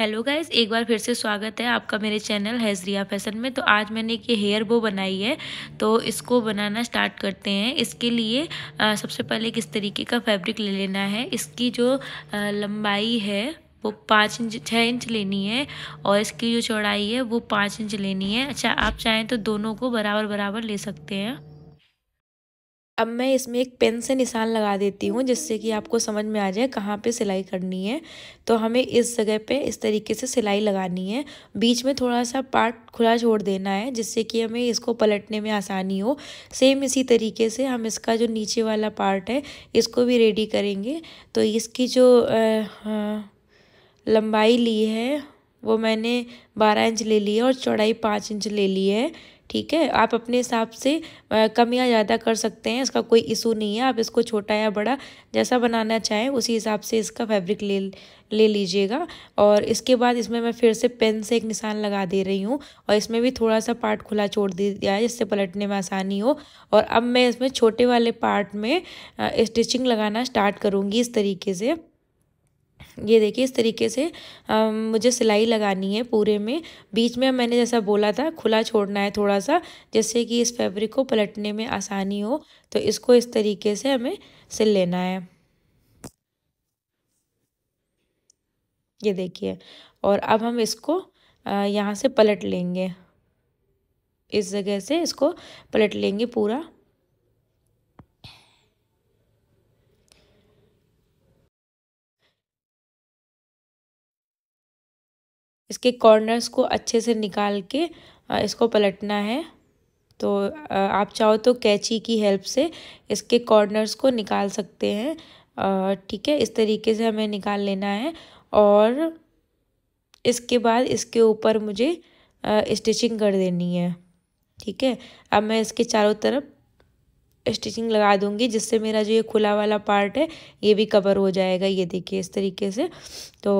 hello guys एक बार फिर से स्वागत है आपका मेरे चैनल हैजरिया फैशन में तो आज मैंने एक ये हेयर बो बनाई है तो इसको बनाना स्टार्ट करते हैं इसके लिए आ, सबसे पहले किस तरीके का फैब्रिक ले लेना है इसकी जो आ, लंबाई है वो पाँच इंच छः इंच लेनी है और इसकी जो चौड़ाई है वो पाँच इंच लेनी है अच्छा आप चाहें तो दोनों को बराबर बराबर ले सकते हैं अब मैं इसमें एक पेन से निशान लगा देती हूँ जिससे कि आपको समझ में आ जाए कहाँ पे सिलाई करनी है तो हमें इस जगह पे इस तरीके से सिलाई लगानी है बीच में थोड़ा सा पार्ट खुला छोड़ देना है जिससे कि हमें इसको पलटने में आसानी हो सेम इसी तरीके से हम इसका जो नीचे वाला पार्ट है इसको भी रेडी करेंगे तो इसकी जो आ, हाँ, लंबाई ली है वो मैंने बारह इंच ले ली है और चौड़ाई पाँच इंच ले ली है ठीक है आप अपने हिसाब से कम या ज़्यादा कर सकते हैं इसका कोई इशू नहीं है आप इसको छोटा या बड़ा जैसा बनाना चाहें उसी हिसाब से इसका फैब्रिक ले ले लीजिएगा और इसके बाद इसमें मैं फिर से पेन से एक निशान लगा दे रही हूँ और इसमें भी थोड़ा सा पार्ट खुला छोड़ दिया है जिससे पलटने में आसानी हो और अब मैं इसमें छोटे वाले पार्ट में स्टिचिंग लगाना स्टार्ट करूँगी इस तरीके से ये देखिए इस तरीके से आ, मुझे सिलाई लगानी है पूरे में बीच में मैंने जैसा बोला था खुला छोड़ना है थोड़ा सा जिससे कि इस फैब्रिक को पलटने में आसानी हो तो इसको इस तरीके से हमें सिल लेना है ये देखिए और अब हम इसको यहाँ से पलट लेंगे इस जगह से इसको पलट लेंगे पूरा इसके कॉर्नर्स को अच्छे से निकाल के इसको पलटना है तो आप चाहो तो कैची की हेल्प से इसके कॉर्नर्स को निकाल सकते हैं ठीक है इस तरीके से हमें निकाल लेना है और इसके बाद इसके ऊपर मुझे स्टिचिंग कर देनी है ठीक है अब मैं इसके चारों तरफ स्टिचिंग लगा दूंगी जिससे मेरा जो ये खुला वाला पार्ट है ये भी कवर हो जाएगा ये देखिए इस तरीके से तो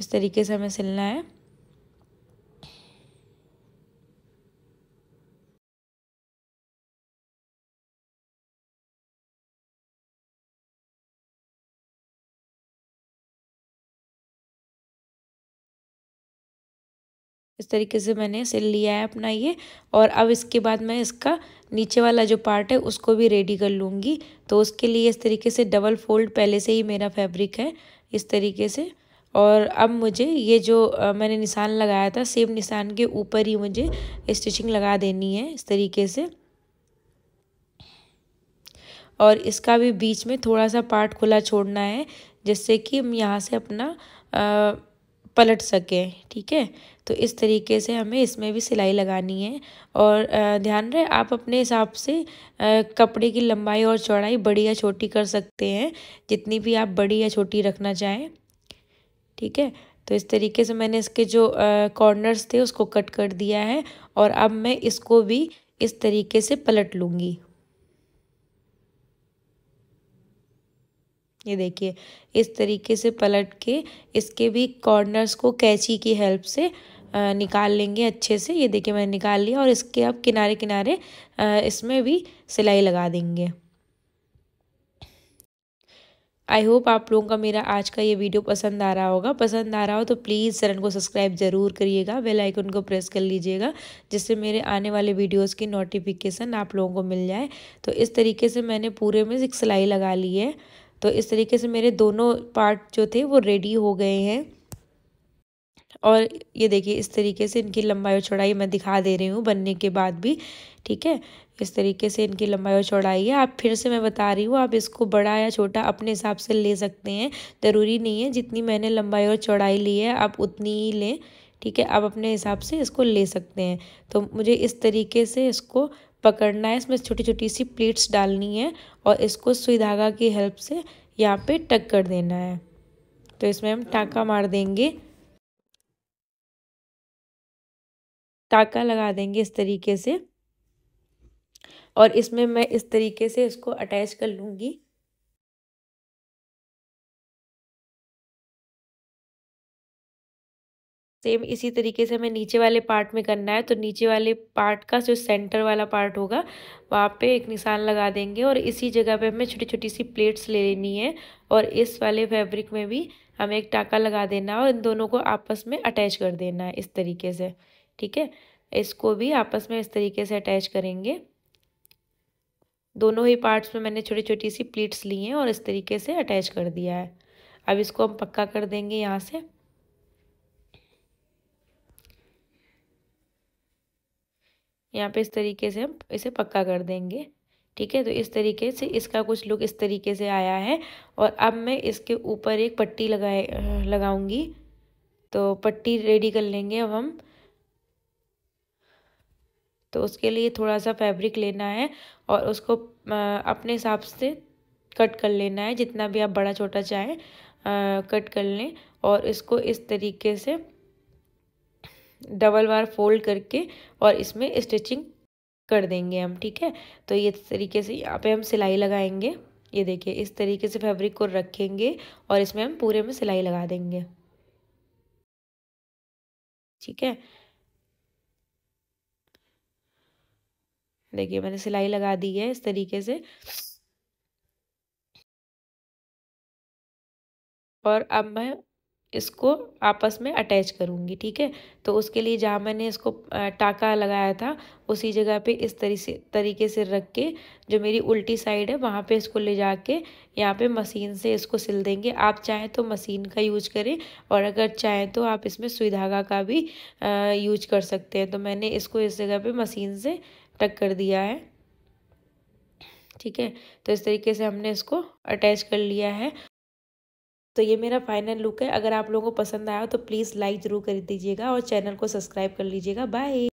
इस तरीके से हमें सिलना है इस तरीके से मैंने सिल लिया है अपना ये और अब इसके बाद मैं इसका नीचे वाला जो पार्ट है उसको भी रेडी कर लूँगी तो उसके लिए इस तरीके से डबल फोल्ड पहले से ही मेरा फैब्रिक है इस तरीके से और अब मुझे ये जो मैंने निशान लगाया था सेम निशान के ऊपर ही मुझे स्टिचिंग लगा देनी है इस तरीके से और इसका भी बीच में थोड़ा सा पार्ट खुला छोड़ना है जिससे कि हम यहाँ से अपना आ, पलट सकें ठीक है तो इस तरीके से हमें इसमें भी सिलाई लगानी है और ध्यान रहे आप अपने हिसाब से कपड़े की लंबाई और चौड़ाई बड़ी या छोटी कर सकते हैं जितनी भी आप बड़ी या छोटी रखना चाहें ठीक है तो इस तरीके से मैंने इसके जो कॉर्नर्स थे उसको कट कर दिया है और अब मैं इसको भी इस तरीके से पलट लूँगी ये देखिए इस तरीके से पलट के इसके भी कॉर्नर्स को कैची की हेल्प से निकाल लेंगे अच्छे से ये देखिए मैंने निकाल लिया और इसके अब किनारे किनारे इसमें भी सिलाई लगा देंगे आई होप आप लोगों का मेरा आज का ये वीडियो पसंद आ रहा होगा पसंद आ रहा हो तो प्लीज़ चैनल को सब्सक्राइब ज़रूर करिएगा बेल आइकन को प्रेस कर लीजिएगा जिससे मेरे आने वाले वीडियोस की नोटिफिकेशन आप लोगों को मिल जाए तो इस तरीके से मैंने पूरे में एक सिलाई लगा ली है तो इस तरीके से मेरे दोनों पार्ट जो थे वो रेडी हो गए हैं और ये देखिए इस तरीके से इनकी लंबाई और चौड़ाई मैं दिखा दे रही हूँ बनने के बाद भी ठीक है इस तरीके से इनकी लंबाई और चौड़ाई है आप फिर से मैं बता रही हूँ आप इसको बड़ा या छोटा अपने हिसाब से ले सकते हैं ज़रूरी नहीं है जितनी मैंने लंबाई और चौड़ाई ली है आप उतनी ही लें ठीक है आप अपने हिसाब से इसको ले सकते हैं तो मुझे इस तरीके से इसको पकड़ना है इसमें छोटी छोटी सी प्लेट्स डालनी है और इसको सुई धागा की हेल्प से यहाँ पर टक कर देना है तो इसमें हम टाका मार देंगे टाका लगा देंगे इस तरीके से और इसमें मैं इस तरीके से इसको अटैच कर लूँगी सेम इसी तरीके से हमें नीचे वाले पार्ट में करना है तो नीचे वाले पार्ट का जो सेंटर वाला पार्ट होगा वहाँ पे एक निशान लगा देंगे और इसी जगह पे हमें छोटी छोटी सी प्लेट्स ले लेनी है और इस वाले फैब्रिक में भी हमें एक टाका लगा देना है और इन दोनों को आपस में अटैच कर देना है इस तरीके से ठीक है इसको भी आपस में इस तरीके से अटैच करेंगे दोनों ही पार्ट्स में मैंने छोटी छोटी सी प्लीट्स ली हैं और इस तरीके से अटैच कर दिया है अब इसको हम पक्का कर देंगे यहाँ से यहाँ पे इस तरीके से हम इसे पक्का कर देंगे ठीक है तो इस तरीके से इसका कुछ लुक इस तरीके से आया है और अब मैं इसके ऊपर एक पट्टी लगाए लगाऊंगी तो पट्टी रेडी कर लेंगे अब हम तो उसके लिए थोड़ा सा फैब्रिक लेना है और उसको अपने हिसाब से कट कर लेना है जितना भी आप बड़ा छोटा चाहें कट कर लें और इसको इस तरीके से डबल बार फोल्ड करके और इसमें स्टिचिंग कर देंगे हम ठीक है तो ये तरीके से यहाँ पे हम सिलाई लगाएंगे ये देखिए इस तरीके से फैब्रिक को रखेंगे और इसमें हम पूरे में सिलाई लगा देंगे ठीक है देखिए मैंने सिलाई लगा दी है इस तरीके से और अब मैं इसको आपस में अटैच करूँगी ठीक है तो उसके लिए जहाँ मैंने इसको टाका लगाया था उसी जगह पे इस तरी से तरीके से रख के जो मेरी उल्टी साइड है वहाँ पे इसको ले जाके यहाँ पे मशीन से इसको सिल देंगे आप चाहें तो मशीन का यूज करें और अगर चाहें तो आप इसमें सुई धागा का भी यूज कर सकते हैं तो मैंने इसको इस जगह पर मशीन से टक कर दिया है ठीक है तो इस तरीके से हमने इसको अटैच कर लिया है तो ये मेरा फाइनल लुक है अगर आप लोगों को पसंद आया हो तो प्लीज़ लाइक ज़रूर कर दीजिएगा और चैनल को सब्सक्राइब कर लीजिएगा बाय